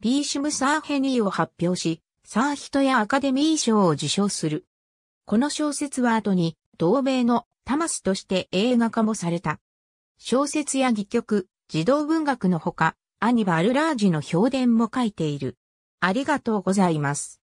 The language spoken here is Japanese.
ビーシュム・サーヘニーを発表し、サーヒトやアカデミー賞を受賞する。この小説は後に、同名のタマスとして映画化もされた。小説や戯曲、児童文学のほか、アニバル・ラージの評伝も書いている。ありがとうございます。